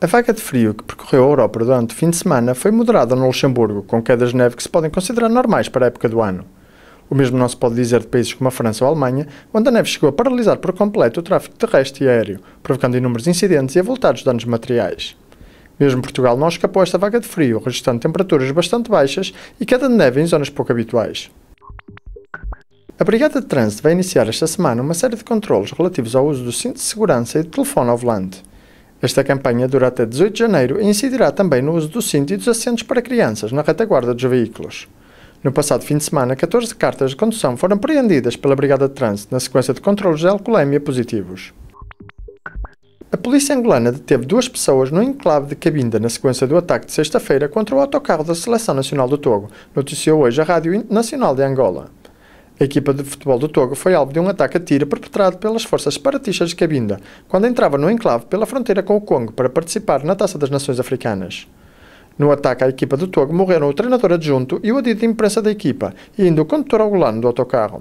A vaga de frio que percorreu a Europa durante o fim de semana foi moderada no Luxemburgo, com quedas de neve que se podem considerar normais para a época do ano. O mesmo não se pode dizer de países como a França ou a Alemanha, onde a neve chegou a paralisar por completo o tráfego terrestre e aéreo, provocando inúmeros incidentes e avultados danos materiais. Mesmo Portugal não escapou a esta vaga de frio, registrando temperaturas bastante baixas e queda de neve em zonas pouco habituais. A Brigada de Trânsito vai iniciar esta semana uma série de controles relativos ao uso do cinto de segurança e do telefone ao volante. Esta campanha dura até 18 de janeiro e incidirá também no uso do cinto e dos assentos para crianças na retaguarda dos veículos. No passado fim de semana, 14 cartas de condução foram apreendidas pela Brigada de Trânsito na sequência de controles de alcoolemia positivos. A polícia angolana deteve duas pessoas no enclave de Cabinda na sequência do ataque de sexta-feira contra o autocarro da Seleção Nacional do Togo, noticiou hoje a Rádio Nacional de Angola. A equipa de futebol do Togo foi alvo de um ataque a tiro perpetrado pelas forças separatistas de Cabinda, quando entrava no enclave pela fronteira com o Congo para participar na Taça das Nações Africanas. No ataque à equipa do Togo morreram o treinador adjunto e o adido de imprensa da equipa, e ainda o condutor angolano do autocarro.